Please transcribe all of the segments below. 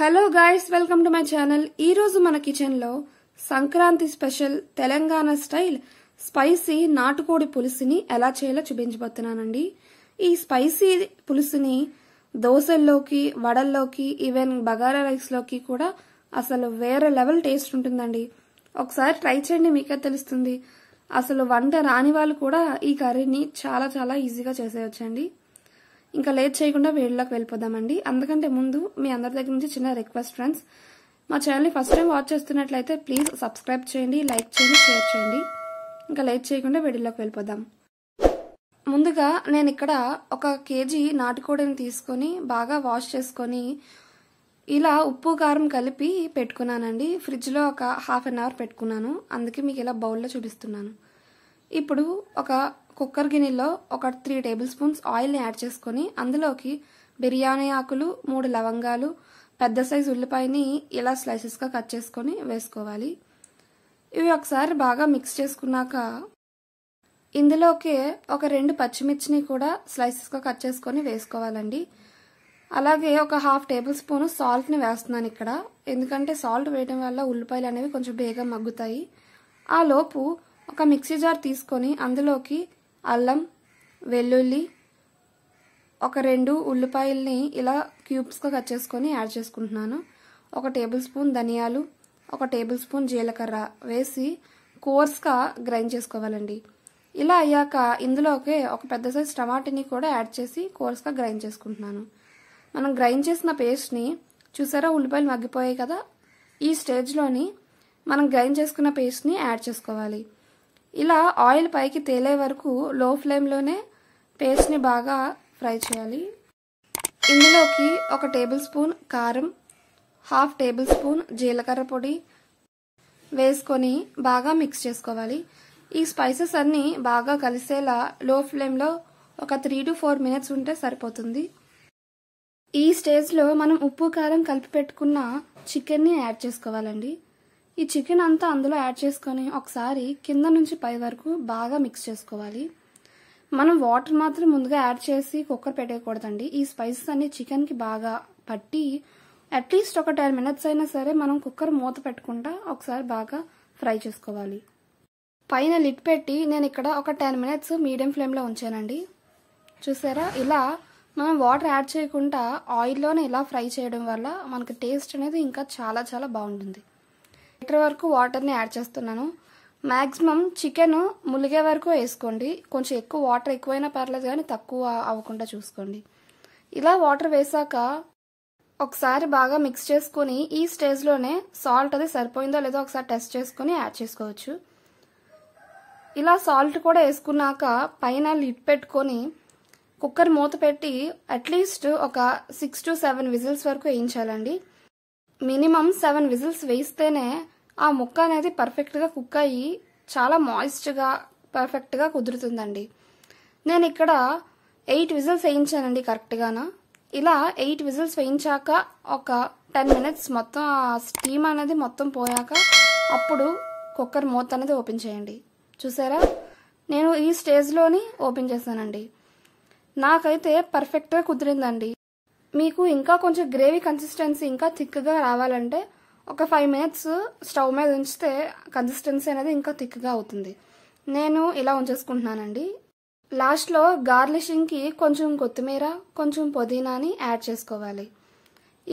hello guys welcome to my channel ఈరోజు మన కిచెన్లో Sankranti special Telangana style spicy నాటుకోడి పులుసుని ఎలా చేయాలో చూపించబోతున్నానండి ఈ స్పైసీ పులుసుని దోశల్లోకి వడల్లోకి ఈవెన్ బగారా రైస్లోకి కూడా అసలు వేరే లెవెల్ టేస్ట్ ఉంటుందండి ఒకసారి ట్రై చేయండి మీకే తెలుస్తుంది అసలు వంట రాని వాళ్ళు కూడా ఈ కర్రీని చాలా చాలా ఈజీగా చేసేయచ్చండి ఇంకా లేట్ చేయకుండా వీడియోలోకి వెళ్ళిపోదామండి అందుకంటే ముందు మీ అందరి దగ్గర నుంచి చిన్న రిక్వెస్ట్ ఫ్రెండ్స్ మా ఛానల్ని ఫస్ట్ టైం వాచ్ చేస్తున్నట్లయితే ప్లీజ్ సబ్స్క్రైబ్ చేయండి లైక్ చేయండి షేర్ చేయండి ఇంకా లేట్ చేయకుండా వీడియోలోకి వెళ్ళిపోదాం ముందుగా నేను ఇక్కడ ఒక కేజీ నాటుకోడిని తీసుకొని బాగా వాష్ చేసుకొని ఇలా ఉప్పు కారం కలిపి పెట్టుకున్నానండి ఫ్రిడ్జ్లో ఒక హాఫ్ అన్ అవర్ పెట్టుకున్నాను అందుకే మీకు ఇలా బౌల్లో చూపిస్తున్నాను ఇప్పుడు ఒక కుక్కర్ గిన్నెలో ఒక త్రీ టేబుల్ స్పూన్స్ ఆయిల్ని యాడ్ చేసుకొని అందులోకి బిర్యానీ ఆకులు మూడు లవంగాలు పెద్ద సైజు ఉల్లిపాయని ఇలా స్లైసెస్గా కట్ చేసుకొని వేసుకోవాలి ఇవి ఒకసారి బాగా మిక్స్ చేసుకున్నాక ఇందులోకే ఒక రెండు పచ్చిమిర్చిని కూడా స్లైసెస్గా కట్ చేసుకొని వేసుకోవాలండి అలాగే ఒక హాఫ్ టేబుల్ స్పూన్ సాల్ట్ని వేస్తున్నాను ఇక్కడ ఎందుకంటే సాల్ట్ వేయడం వల్ల ఉల్లిపాయలు అనేవి కొంచెం బేగా మగ్గుతాయి ఆ లోపు ఒక మిక్సీ జార్ తీసుకొని అందులోకి అల్లం వెల్లుల్లి ఒక రెండు ఉల్లిపాయల్ని ఇలా క్యూబ్స్గా కట్ చేసుకొని యాడ్ చేసుకుంటున్నాను ఒక టేబుల్ స్పూన్ ధనియాలు ఒక టేబుల్ స్పూన్ జీలకర్ర వేసి కోర్స్గా గ్రైండ్ చేసుకోవాలండి ఇలా అయ్యాక ఇందులోకే ఒక పెద్ద సైజ్ టమాటాని కూడా యాడ్ చేసి కోర్స్గా గ్రైండ్ చేసుకుంటున్నాను మనం గ్రైండ్ చేసిన పేస్ట్ని చూసారా ఉల్లిపాయలు మగ్గిపోయాయి కదా ఈ స్టేజ్లోని మనం గ్రైండ్ చేసుకున్న పేస్ట్ని యాడ్ చేసుకోవాలి ఇలా ఆయిల్ పైకి తేలే వరకు లో ఫ్లేమ్లోనే పేస్ట్ని బాగా ఫ్రై చేయాలి ఇందులోకి ఒక టేబుల్ స్పూన్ కారం హాఫ్ టేబుల్ స్పూన్ జీలకర్ర పొడి వేసుకొని బాగా మిక్స్ చేసుకోవాలి ఈ స్పైసెస్ అన్నీ బాగా కలిసేలా లో ఫ్లేమ్లో ఒక త్రీ టు ఫోర్ మినిట్స్ ఉంటే సరిపోతుంది ఈ స్టేజ్లో మనం ఉప్పు కారం కలిపి పెట్టుకున్న చికెన్ని యాడ్ చేసుకోవాలండి ఈ చికెన్ అంతా అందులో యాడ్ చేసుకొని ఒకసారి కింద నుంచి పై వరకు బాగా మిక్స్ చేసుకోవాలి మనం వాటర్ మాత్రం ముందుగా యాడ్ చేసి కుక్కర్ పెట్టేయకూడదండి ఈ స్పైసెస్ అన్ని చికెన్కి బాగా పట్టి అట్లీస్ట్ ఒక టెన్ మినిట్స్ అయినా సరే మనం కుక్కర్ మూత పెట్టుకుంటా ఒకసారి బాగా ఫ్రై చేసుకోవాలి పైన లిడ్ పెట్టి నేను ఇక్కడ ఒక టెన్ మినిట్స్ మీడియం ఫ్లేమ్లో ఉంచానండి చూసారా ఇలా మనం వాటర్ యాడ్ చేయకుండా ఆయిల్లోనే ఇలా ఫ్రై చేయడం వల్ల మనకి టేస్ట్ అనేది ఇంకా చాలా చాలా బాగుంటుంది లీటర్ వరకు వాటర్ని యాడ్ చేస్తున్నాను మ్యాక్సిమం చికెన్ ములిగే వరకు వేసుకోండి కొంచెం ఎక్కువ వాటర్ ఎక్కువైనా పర్లేదు కానీ తక్కువ అవ్వకుండా చూసుకోండి ఇలా వాటర్ వేసాక ఒకసారి బాగా మిక్స్ చేసుకుని ఈ స్టేజ్లోనే సాల్ట్ అది సరిపోయిందో లేదో ఒకసారి టెస్ట్ చేసుకుని యాడ్ చేసుకోవచ్చు ఇలా సాల్ట్ కూడా వేసుకున్నాక పైన లిడ్ పెట్టుకొని కుక్కర్ మూత పెట్టి అట్లీస్ట్ ఒక సిక్స్ టు సెవెన్ విజిల్స్ వరకు వేయించాలండి మినిమం సెవెన్ విజిల్స్ వేయిస్తేనే ఆ ముక్క అనేది పర్ఫెక్ట్గా కుక్ అయ్యి చాలా మాయిస్ట్గా పర్ఫెక్ట్గా కుదురుతుందండి నేను ఇక్కడ ఎయిట్ విజిల్స్ వేయించానండి కరెక్ట్గానా ఇలా ఎయిట్ విజిల్స్ వేయించాక ఒక టెన్ మినిట్స్ మొత్తం ఆ స్టీమ్ అనేది మొత్తం పోయాక అప్పుడు కుక్కర్ మూత అనేది ఓపెన్ చేయండి చూసారా నేను ఈ స్టేజ్లోని ఓపెన్ చేశానండి నాకైతే పర్ఫెక్ట్గా కుదిరిందండి మీకు ఇంకా కొంచెం గ్రేవీ కన్సిస్టెన్సీ ఇంకా థిక్గా రావాలంటే ఒక ఫైవ్ మినిట్స్ స్టవ్ మీద ఉంచితే కన్సిస్టెన్సీ అనేది ఇంకా థిక్గా అవుతుంది నేను ఇలా ఉంచేసుకుంటున్నానండి లాస్ట్లో గార్లిషింగ్కి కొంచెం కొత్తిమీర కొంచెం పుదీనాని యాడ్ చేసుకోవాలి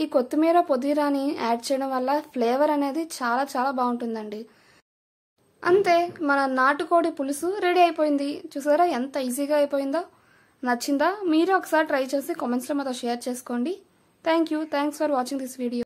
ఈ కొత్తిమీర పుదీనాని యాడ్ చేయడం వల్ల ఫ్లేవర్ అనేది చాలా చాలా బాగుంటుందండి అంతే మన నాటుకోడి పులుసు రెడీ అయిపోయింది చూసారా ఎంత ఈజీగా అయిపోయిందో నచ్చిందా మీరు ఒకసారి ట్రై చేసి కామెంట్స్లో మాతో షేర్ చేసుకోండి thank you thanks for watching this video